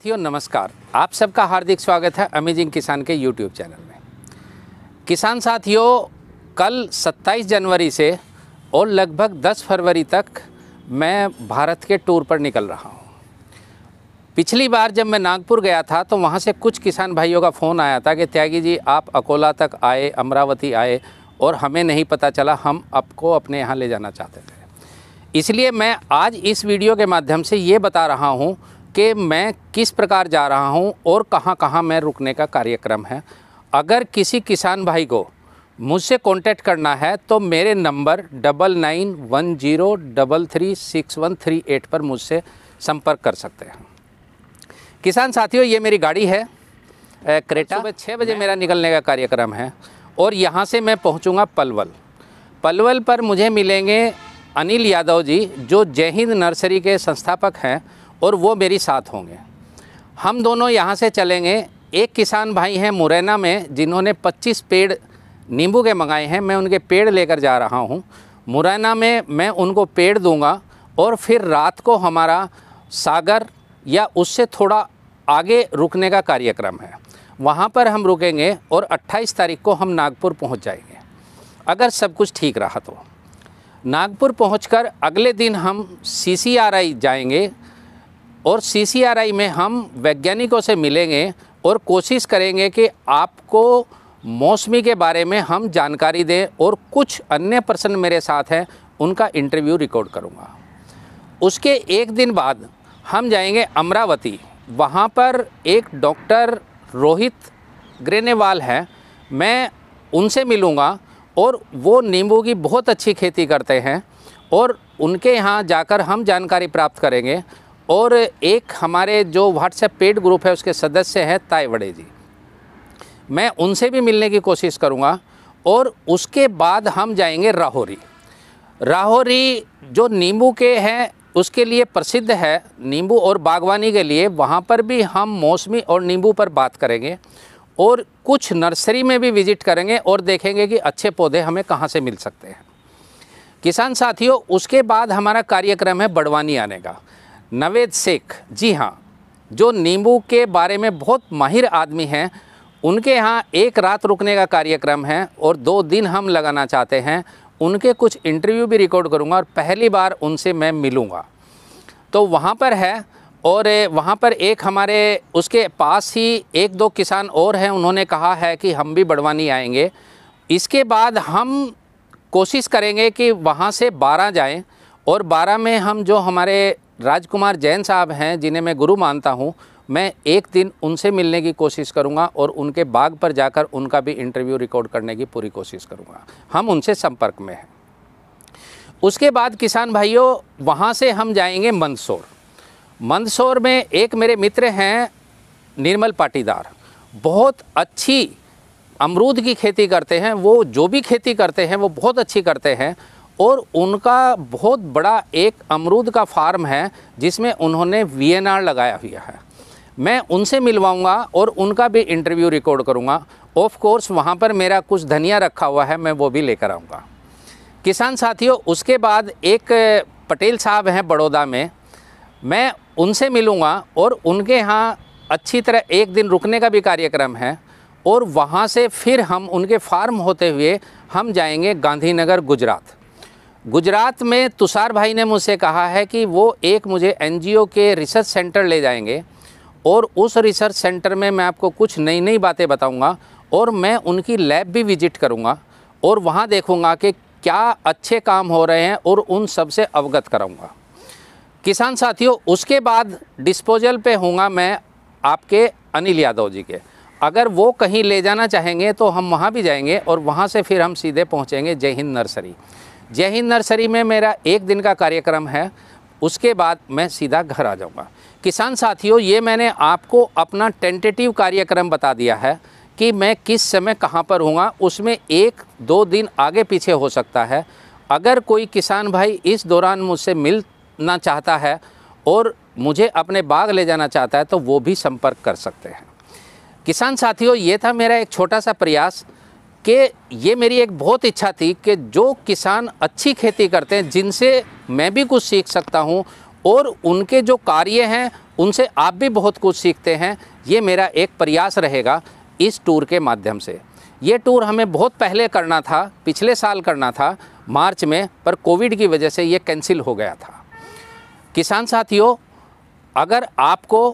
साथियों नमस्कार आप सबका हार्दिक स्वागत है अमेजिंग किसान के यूट्यूब चैनल में किसान साथियों कल 27 जनवरी से और लगभग 10 फरवरी तक मैं भारत के टूर पर निकल रहा हूँ पिछली बार जब मैं नागपुर गया था तो वहाँ से कुछ किसान भाइयों का फ़ोन आया था कि त्यागी जी आप अकोला तक आए अमरावती आए और हमें नहीं पता चला हम आपको अपने यहाँ ले जाना चाहते थे इसलिए मैं आज इस वीडियो के माध्यम से ये बता रहा हूँ कि मैं किस प्रकार जा रहा हूँ और कहाँ कहाँ मैं रुकने का कार्यक्रम है अगर किसी किसान भाई को मुझसे कांटेक्ट करना है तो मेरे number double nine one zero double three six one three eight पर मुझसे संपर्क कर सकते हैं किसान साथियों ये मेरी गाड़ी है क्रेटा सुबह छः बजे मेरा निकलने का कार्यक्रम है और यहाँ से मैं पहुँचूँगा पलवल पलवल पर मुझे मिलेंगे अनिल यादव जी जो जय हिंद नर्सरी के संस्थापक हैं और वो मेरी साथ होंगे हम दोनों यहाँ से चलेंगे एक किसान भाई हैं मुरैना में जिन्होंने 25 पेड़ नींबू के मंगाए हैं मैं उनके पेड़ लेकर जा रहा हूँ मुरैना में मैं उनको पेड़ दूंगा और फिर रात को हमारा सागर या उससे थोड़ा आगे रुकने का कार्यक्रम है वहाँ पर हम रुकेंगे और 28 तारीख को हम नागपुर पहुँच जाएंगे अगर सब कुछ ठीक रहा तो नागपुर पहुँच अगले दिन हम सी जाएंगे और सीसीआरआई में हम वैज्ञानिकों से मिलेंगे और कोशिश करेंगे कि आपको मौसमी के बारे में हम जानकारी दें और कुछ अन्य पर्सन मेरे साथ हैं उनका इंटरव्यू रिकॉर्ड करूँगा उसके एक दिन बाद हम जाएंगे अमरावती वहाँ पर एक डॉक्टर रोहित ग्रेनेवाल हैं मैं उनसे मिलूँगा और वो नींबू की बहुत अच्छी खेती करते हैं और उनके यहाँ जाकर हम जानकारी प्राप्त करेंगे और एक हमारे जो व्हाट्सएप पेड ग्रुप है उसके सदस्य हैं ताईवड़े जी मैं उनसे भी मिलने की कोशिश करूँगा और उसके बाद हम जाएंगे राहोरी राहोरी जो नींबू के हैं उसके लिए प्रसिद्ध है नींबू और बागवानी के लिए वहाँ पर भी हम मौसमी और नींबू पर बात करेंगे और कुछ नर्सरी में भी विज़िट करेंगे और देखेंगे कि अच्छे पौधे हमें कहाँ से मिल सकते हैं किसान साथियों उसके बाद हमारा कार्यक्रम है बड़वानी आने का नवेद शेख जी हाँ जो नींबू के बारे में बहुत माहिर आदमी हैं उनके यहाँ एक रात रुकने का कार्यक्रम है और दो दिन हम लगाना चाहते हैं उनके कुछ इंटरव्यू भी रिकॉर्ड करूँगा और पहली बार उनसे मैं मिलूँगा तो वहाँ पर है और वहाँ पर एक हमारे उसके पास ही एक दो किसान और हैं उन्होंने कहा है कि हम भी बड़वानी आएंगे इसके बाद हम कोशिश करेंगे कि वहाँ से बारह जाएं और बारह में हम जो हमारे राजकुमार जैन साहब हैं जिन्हें मैं गुरु मानता हूँ मैं एक दिन उनसे मिलने की कोशिश करूँगा और उनके बाग पर जाकर उनका भी इंटरव्यू रिकॉर्ड करने की पूरी कोशिश करूँगा हम उनसे संपर्क में हैं उसके बाद किसान भाइयों वहाँ से हम जाएंगे मंदसौर मंदसौर में एक मेरे मित्र हैं निर्मल पाटीदार बहुत अच्छी अमरूद की खेती करते हैं वो जो भी खेती करते हैं वो बहुत अच्छी करते हैं और उनका बहुत बड़ा एक अमरूद का फार्म है जिसमें उन्होंने वी लगाया हुआ है मैं उनसे मिलवाऊंगा और उनका भी इंटरव्यू रिकॉर्ड करूंगा ऑफ कोर्स वहाँ पर मेरा कुछ धनिया रखा हुआ है मैं वो भी लेकर आऊँगा किसान साथियों उसके बाद एक पटेल साहब हैं बड़ौदा में मैं उनसे मिलूँगा और उनके यहाँ अच्छी तरह एक दिन रुकने का भी कार्यक्रम है और वहाँ से फिर हम उनके फार्म होते हुए हम जाएंगे गांधीनगर गुजरात गुजरात में तुषार भाई ने मुझसे कहा है कि वो एक मुझे एनजीओ के रिसर्च सेंटर ले जाएंगे और उस रिसर्च सेंटर में मैं आपको कुछ नई नई बातें बताऊंगा और मैं उनकी लैब भी विजिट करूंगा और वहाँ देखूंगा कि क्या अच्छे काम हो रहे हैं और उन सब से अवगत कराऊंगा किसान साथियों उसके बाद डिस्पोजल पे होऊंगा मैं आपके अनिल यादव जी के अगर वो कहीं ले जाना चाहेंगे तो हम वहाँ भी जाएंगे और वहाँ से फिर हम सीधे पहुँचेंगे जय हिंद नर्सरी जय हिंद नर्सरी में मेरा एक दिन का कार्यक्रम है उसके बाद मैं सीधा घर आ जाऊँगा किसान साथियों ये मैंने आपको अपना टेंटेटिव कार्यक्रम बता दिया है कि मैं किस समय कहाँ पर हूँ उसमें एक दो दिन आगे पीछे हो सकता है अगर कोई किसान भाई इस दौरान मुझसे मिलना चाहता है और मुझे अपने बाग ले जाना चाहता है तो वो भी संपर्क कर सकते हैं किसान साथियों ये था मेरा एक छोटा सा प्रयास कि ये मेरी एक बहुत इच्छा थी कि जो किसान अच्छी खेती करते हैं जिनसे मैं भी कुछ सीख सकता हूँ और उनके जो कार्य हैं उनसे आप भी बहुत कुछ सीखते हैं ये मेरा एक प्रयास रहेगा इस टूर के माध्यम से ये टूर हमें बहुत पहले करना था पिछले साल करना था मार्च में पर कोविड की वजह से ये कैंसिल हो गया था किसान साथियों अगर आपको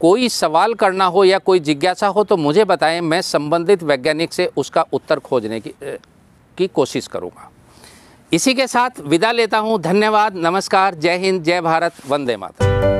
कोई सवाल करना हो या कोई जिज्ञासा हो तो मुझे बताएं मैं संबंधित वैज्ञानिक से उसका उत्तर खोजने की की कोशिश करूँगा इसी के साथ विदा लेता हूँ धन्यवाद नमस्कार जय हिंद जय भारत वंदे मातरम